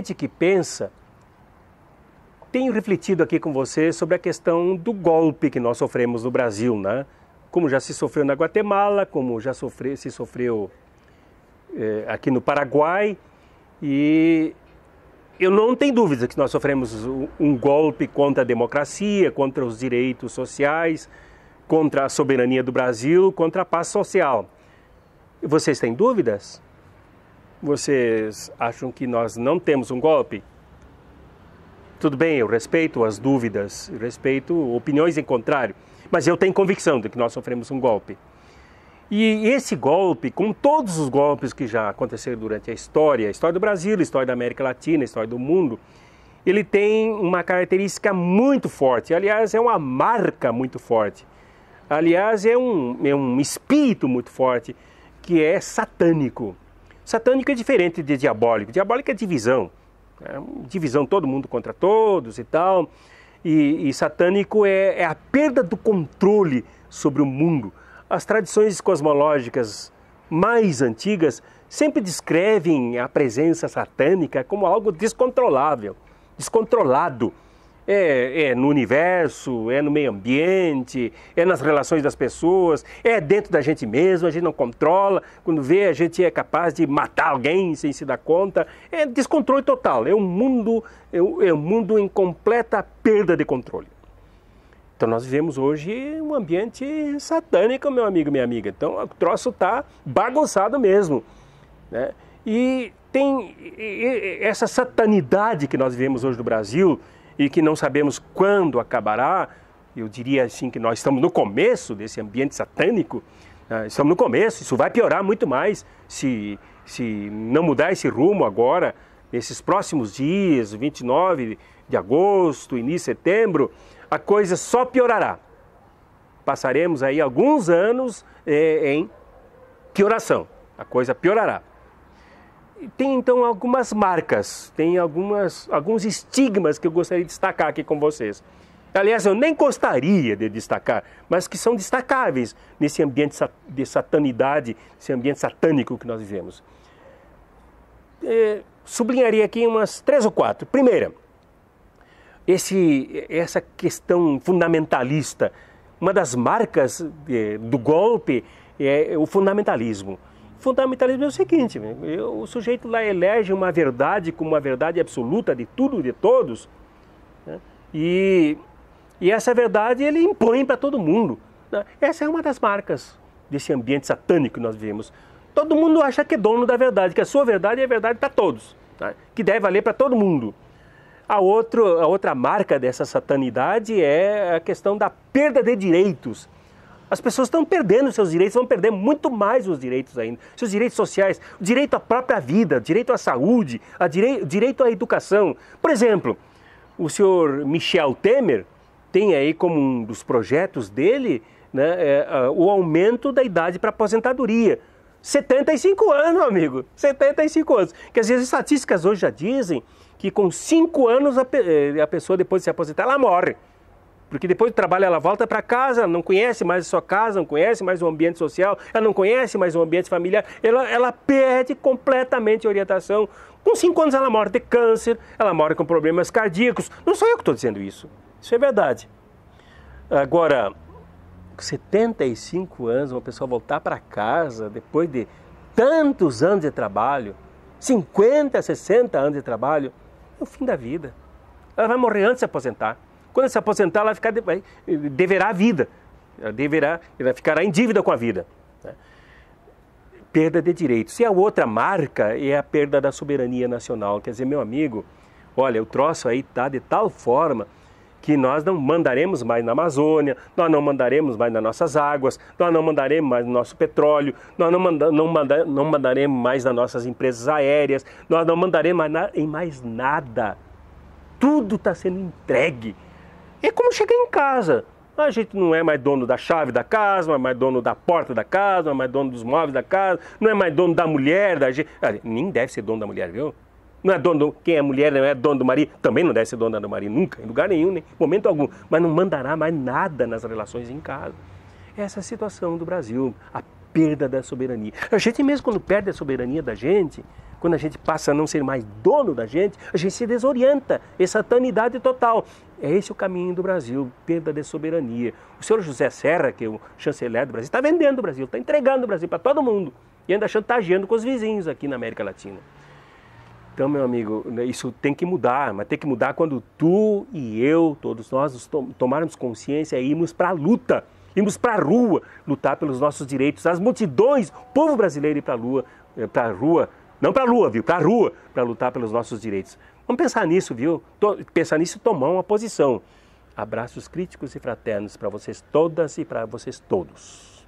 gente que pensa, tenho refletido aqui com você sobre a questão do golpe que nós sofremos no Brasil, né? Como já se sofreu na Guatemala, como já sofre, se sofreu eh, aqui no Paraguai. E eu não tenho dúvida que nós sofremos um golpe contra a democracia, contra os direitos sociais, contra a soberania do Brasil, contra a paz social. Vocês têm dúvidas? Vocês acham que nós não temos um golpe? Tudo bem, eu respeito as dúvidas, respeito opiniões em contrário, mas eu tenho convicção de que nós sofremos um golpe. E esse golpe, com todos os golpes que já aconteceram durante a história, a história do Brasil, a história da América Latina, a história do mundo, ele tem uma característica muito forte. Aliás, é uma marca muito forte. Aliás, é um, é um espírito muito forte que é satânico. Satânico é diferente de diabólico. Diabólico é divisão. É divisão todo mundo contra todos e tal. E, e satânico é, é, a perda do controle sobre o mundo. As tradições cosmológicas mais antigas sempre descrevem a presença satânica como algo descontrolável, descontrolado. É, é, no universo, é no meio ambiente, é nas relações das pessoas, é dentro da gente mesmo, a gente não controla. Quando vê, a gente é capaz de matar alguém sem se dar conta. É descontrole total. É um mundo, é um é mundo em completa perda de controle. Então nós vivemos hoje um ambiente satânico, meu amigo, minha amiga. Então o troço está bagunçado mesmo. Né? E tem essa satanidade que nós vivemos hoje no Brasil e que não sabemos quando acabará. Eu diria assim que nós estamos no começo desse ambiente satânico. Né? Estamos no começo, isso vai piorar muito mais se, se não mudar esse rumo agora, nesses próximos dias, 29 de agosto, início de setembro, a coisa só piorará. Passaremos aí alguns anos eh, em pioração, a coisa piorará tem então algumas marcas, tem algumas, alguns estigmas que eu gostaria de destacar aqui com vocês. Aliás, eu nem gostaria de destacar, mas que são destacáveis nesse ambiente de satanidade, esse ambiente satânico que nós vivemos. É, sublinharia aqui umas três ou quatro. Primeira, esse, essa questão fundamentalista. Uma das marcas é, do golpe é o fundamentalismo fundamentalismo é o seguinte: o sujeito lá elege uma verdade como uma verdade absoluta de tudo e de todos, né? e, e essa verdade ele impõe para todo mundo. Né? Essa é uma das marcas desse ambiente satânico que nós vivemos. Todo mundo acha que é dono da verdade, que a sua verdade é a verdade para todos, né, que deve valer para todo mundo. A, outro, a outra marca dessa satanidade é a questão da perda de direitos as pessoas estão perdendo seus direitos, vão perder muito mais os direitos ainda. Seus direitos sociais, o direito à própria vida, direito à saúde, a direi direito à educação. Por exemplo, o senhor Michel Temer tem aí como um dos projetos dele né, é, é, o aumento da idade para aposentadoria. 75 anos, amigo. 75 anos. Que às vezes as estatísticas hoje já dizem que com 5 anos a, eh, a pessoa depois de se aposentar ela morre. Porque depois do trabalho ela volta para casa, não conhece mais a sua casa, não conhece mais o ambiente social, ela não conhece mais o ambiente familiar, ela, ela perde completamente a orientação. Com cinco anos ela morre de câncer, ela morre com problemas cardíacos. Não sou eu que estou dizendo isso. Isso é verdade. Agora, 75 anos, uma pessoa voltar para casa depois de tantos anos de trabalho, 50, 60 anos de trabalho, é o fim da vida. Ela vai morrer antes de se aposentar. Quando se aposentar, ela ficar, vai, deverá a vida. Ela, deverá, ela ficará em dívida com a vida. Né? Perda de direitos. E a outra marca é a perda da soberania nacional. Quer dizer, meu amigo, olha, o troço aí está de tal forma que nós não mandaremos mais na Amazônia, nós não mandaremos mais nas nossas águas, nós não mandaremos mais no nosso petróleo, nós não, manda, não, manda, não mandaremos mais nas nossas empresas aéreas, nós não mandaremos mais na, em mais nada. Tudo está sendo entregue é como chegar em casa. A gente não é mais dono da chave da casa, não é mais dono da porta da casa, não é mais dono dos móveis da casa, não é mais dono da mulher da gente. Nem deve ser dono da mulher, viu? Não é dono do, quem é mulher, não é dono do marido, também não deve ser dono do marido nunca, em lugar nenhum, nem momento algum. Mas não mandará mais nada nas relações em casa. Essa é a situação do Brasil, a perda da soberania. A gente mesmo quando perde a soberania da gente, quando a gente passa a não ser mais dono da gente, a gente se desorienta. É satanidade total. É esse o caminho do Brasil, perda de soberania. O senhor José Serra, que é o chanceler do Brasil, está vendendo o Brasil, está entregando o Brasil para todo mundo e ainda chantageando com os vizinhos aqui na América Latina. Então, meu amigo, né, isso tem que mudar, mas tem que mudar quando tu e eu, todos nós, tomarmos consciência e irmos para a luta, irmos para a rua, lutar pelos nossos direitos, as multidões, o povo brasileiro ir para a eh, rua, não para a lua, viu? Para a rua, para lutar pelos nossos direitos. Vamos pensar nisso, viu? Pensar nisso e tomar uma posição. Abraços críticos e fraternos para vocês todas e para vocês todos.